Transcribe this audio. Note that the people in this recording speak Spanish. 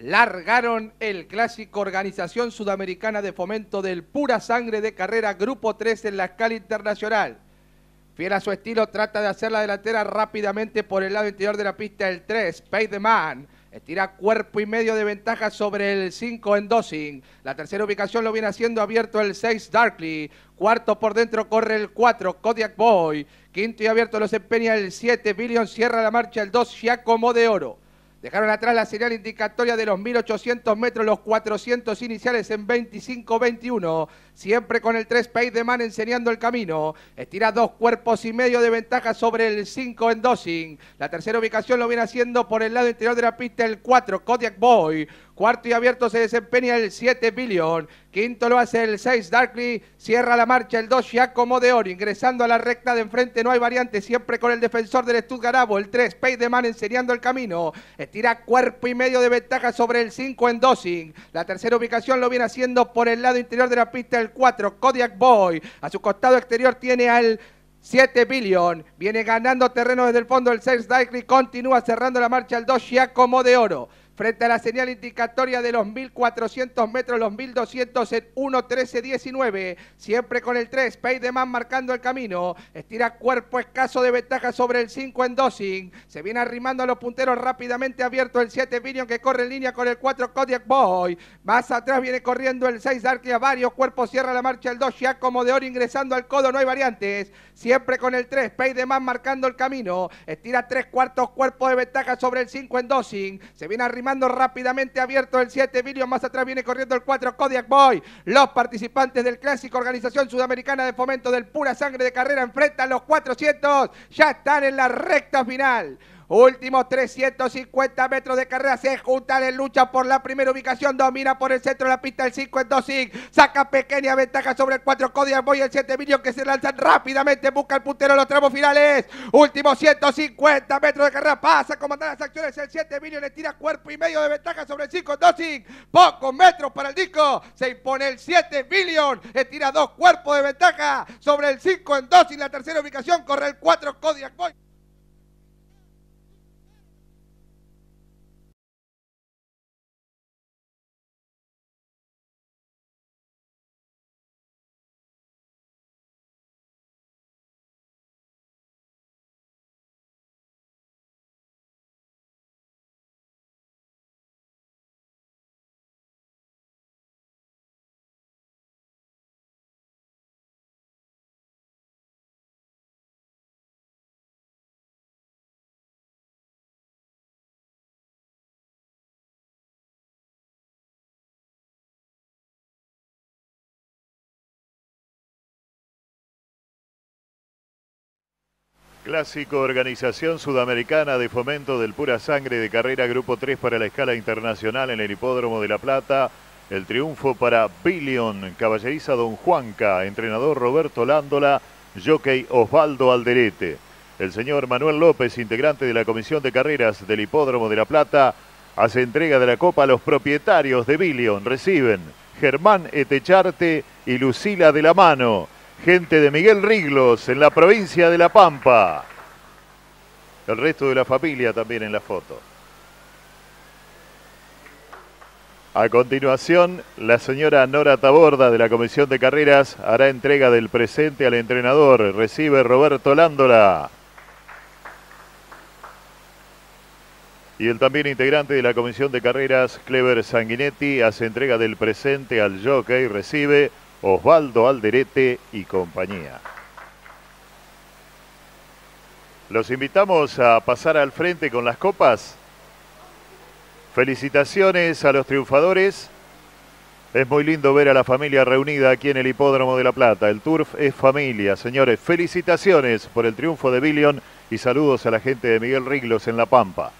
largaron el clásico Organización Sudamericana de Fomento del Pura Sangre de Carrera Grupo 3 en la escala internacional. Fiel a su estilo, trata de hacer la delantera rápidamente por el lado interior de la pista el 3, Pay the Man. Estira cuerpo y medio de ventaja sobre el 5 en La tercera ubicación lo viene haciendo abierto el 6 Darkly. Cuarto por dentro corre el 4 Kodiak Boy. Quinto y abierto los empeña el 7 Billion. Cierra la marcha el 2 Giacomo de Oro. Dejaron atrás la señal indicatoria de los 1800 metros, los 400 iniciales en 25-21. Siempre con el 3 pace de Man enseñando el camino. Estira dos cuerpos y medio de ventaja sobre el 5 en dosing. La tercera ubicación lo viene haciendo por el lado interior de la pista el 4, Kodiak Boy. Cuarto y abierto se desempeña el 7 Billion. Quinto lo hace el 6, Darkly, Cierra la marcha el 2, Giacomo de Oro. Ingresando a la recta de enfrente, no hay variante. Siempre con el defensor del Stuttgart Abo. El 3, Man enseñando el camino. Estira cuerpo y medio de ventaja sobre el 5 en dosing. La tercera ubicación lo viene haciendo por el lado interior de la pista el 4, Kodiak Boy. A su costado exterior tiene al... 7 Billion. Viene ganando terreno desde el fondo el 6 Darkly, Continúa cerrando la marcha el 2 Giacomo de Oro. Frente a la señal indicatoria de los 1.400 metros, los 1.200 en 1.13.19. Siempre con el 3, Paydeman marcando el camino. Estira cuerpo escaso de ventaja sobre el 5 en dosing. Se viene arrimando a los punteros rápidamente abierto el 7 Vinion que corre en línea con el 4 Kodiak Boy. Más atrás viene corriendo el 6 Darkia. Varios cuerpos cierra la marcha el 2 ya como de oro ingresando al codo. No hay variantes. Siempre con el 3, Paydeman marcando el camino. Estira tres cuartos cuerpos de ventaja sobre el 5 en dosing. Se viene arrimando mando rápidamente abierto el 7, Emilio, más atrás viene corriendo el 4, Kodiak Boy. Los participantes del clásico Organización Sudamericana de Fomento del Pura Sangre de Carrera enfrentan los 400, ya están en la recta final. Últimos 350 metros de carrera se juntan en lucha por la primera ubicación. Domina por el centro de la pista el 5 en 2 Saca pequeña ventaja sobre el 4 Kodiak Boy el 7 millón que se lanzan rápidamente. Busca el puntero en los tramos finales. Últimos 150 metros de carrera. Pasa comandar las acciones. El 7 millón le tira cuerpo y medio de ventaja sobre el 5 en 2 y Pocos metros para el disco. Se impone el 7 millón Le tira dos cuerpos de ventaja sobre el 5 en 2 y la tercera ubicación corre el 4 Kodiak Boy. Clásico Organización Sudamericana de Fomento del Pura Sangre de Carrera Grupo 3 para la escala internacional en el Hipódromo de La Plata. El triunfo para Billion, caballeriza Don Juanca, entrenador Roberto Lándola, jockey Osvaldo Alderete. El señor Manuel López, integrante de la Comisión de Carreras del Hipódromo de La Plata, hace entrega de la copa a los propietarios de Billion. Reciben Germán Etecharte y Lucila de la Mano gente de Miguel Riglos en la provincia de La Pampa. El resto de la familia también en la foto. A continuación, la señora Nora Taborda de la Comisión de Carreras hará entrega del presente al entrenador. Recibe Roberto Lándola. Y el también integrante de la Comisión de Carreras, Clever Sanguinetti, hace entrega del presente al jockey. Recibe Osvaldo Alderete y compañía. Los invitamos a pasar al frente con las copas. Felicitaciones a los triunfadores. Es muy lindo ver a la familia reunida aquí en el Hipódromo de La Plata. El Turf es familia, señores. Felicitaciones por el triunfo de Billion y saludos a la gente de Miguel Riglos en La Pampa.